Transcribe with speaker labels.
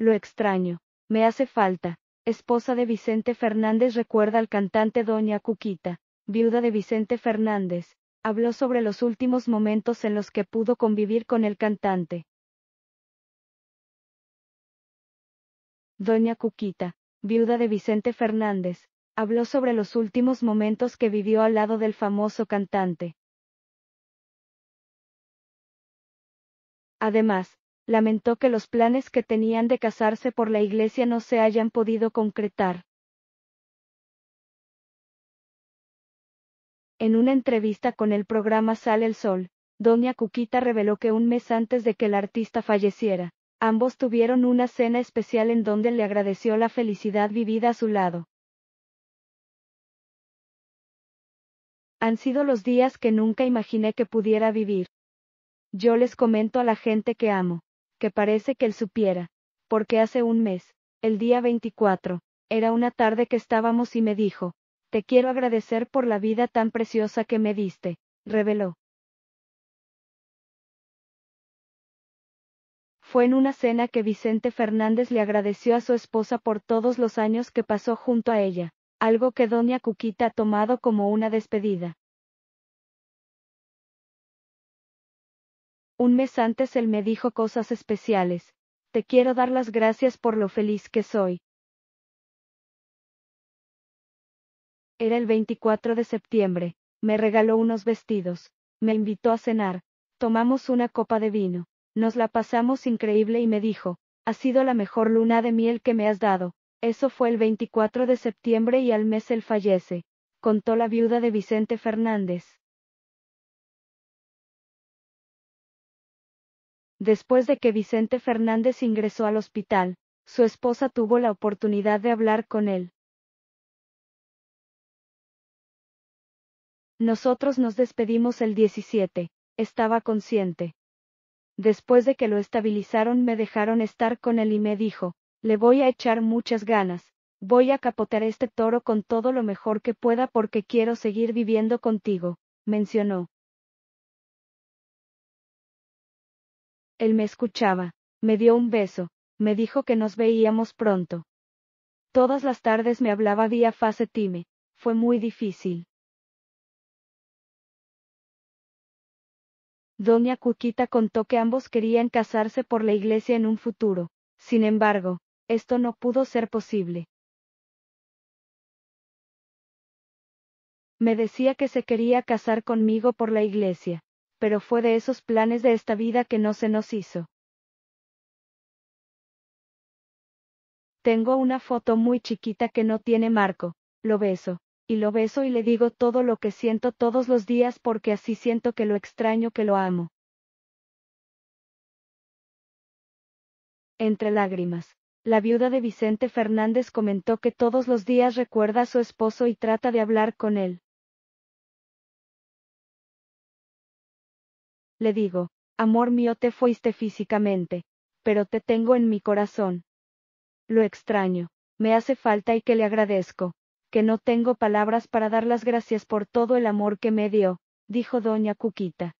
Speaker 1: Lo extraño. Me hace falta. Esposa de Vicente Fernández recuerda al cantante Doña Cuquita, viuda de Vicente Fernández, habló sobre los últimos momentos en los que pudo convivir con el cantante. Doña Cuquita, viuda de Vicente Fernández, habló sobre los últimos momentos que vivió al lado del famoso cantante. Además, lamentó que los planes que tenían de casarse por la iglesia no se hayan podido concretar. En una entrevista con el programa Sale el Sol, Doña Cuquita reveló que un mes antes de que el artista falleciera, ambos tuvieron una cena especial en donde le agradeció la felicidad vivida a su lado. Han sido los días que nunca imaginé que pudiera vivir. Yo les comento a la gente que amo que parece que él supiera, porque hace un mes, el día 24, era una tarde que estábamos y me dijo, te quiero agradecer por la vida tan preciosa que me diste, reveló. Fue en una cena que Vicente Fernández le agradeció a su esposa por todos los años que pasó junto a ella, algo que doña Cuquita ha tomado como una despedida. Un mes antes él me dijo cosas especiales. Te quiero dar las gracias por lo feliz que soy. Era el 24 de septiembre. Me regaló unos vestidos. Me invitó a cenar. Tomamos una copa de vino. Nos la pasamos increíble y me dijo, ha sido la mejor luna de miel que me has dado. Eso fue el 24 de septiembre y al mes él fallece, contó la viuda de Vicente Fernández. Después de que Vicente Fernández ingresó al hospital, su esposa tuvo la oportunidad de hablar con él. Nosotros nos despedimos el 17. Estaba consciente. Después de que lo estabilizaron me dejaron estar con él y me dijo, le voy a echar muchas ganas, voy a capotear este toro con todo lo mejor que pueda porque quiero seguir viviendo contigo, mencionó. Él me escuchaba, me dio un beso, me dijo que nos veíamos pronto. Todas las tardes me hablaba día fase time, fue muy difícil. Doña Cuquita contó que ambos querían casarse por la iglesia en un futuro, sin embargo, esto no pudo ser posible. Me decía que se quería casar conmigo por la iglesia pero fue de esos planes de esta vida que no se nos hizo. Tengo una foto muy chiquita que no tiene marco, lo beso, y lo beso y le digo todo lo que siento todos los días porque así siento que lo extraño, que lo amo. Entre lágrimas. La viuda de Vicente Fernández comentó que todos los días recuerda a su esposo y trata de hablar con él. le digo, amor mío te fuiste físicamente, pero te tengo en mi corazón. Lo extraño, me hace falta y que le agradezco, que no tengo palabras para dar las gracias por todo el amor que me dio, dijo doña Cuquita.